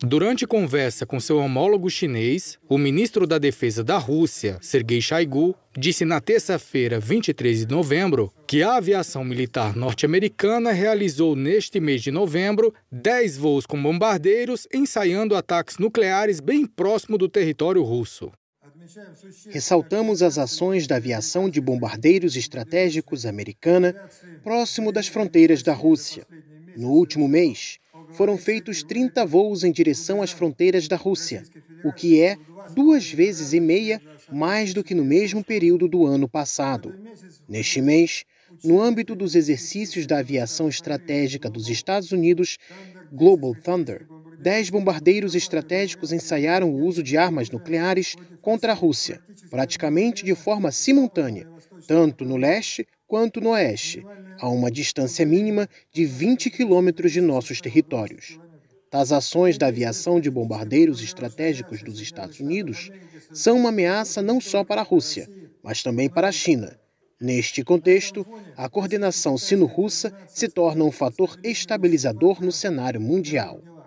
Durante conversa com seu homólogo chinês, o ministro da Defesa da Rússia, Sergei Shoigu, disse na terça-feira, 23 de novembro, que a aviação militar norte-americana realizou neste mês de novembro 10 voos com bombardeiros ensaiando ataques nucleares bem próximo do território russo. Ressaltamos as ações da aviação de bombardeiros estratégicos americana próximo das fronteiras da Rússia. No último mês, foram feitos 30 voos em direção às fronteiras da Rússia, o que é duas vezes e meia mais do que no mesmo período do ano passado. Neste mês, no âmbito dos exercícios da aviação estratégica dos Estados Unidos, Global Thunder, dez bombardeiros estratégicos ensaiaram o uso de armas nucleares contra a Rússia, praticamente de forma simultânea, tanto no leste quanto no oeste, a uma distância mínima de 20 quilômetros de nossos territórios. As ações da aviação de bombardeiros estratégicos dos Estados Unidos são uma ameaça não só para a Rússia, mas também para a China. Neste contexto, a coordenação sino-russa se torna um fator estabilizador no cenário mundial.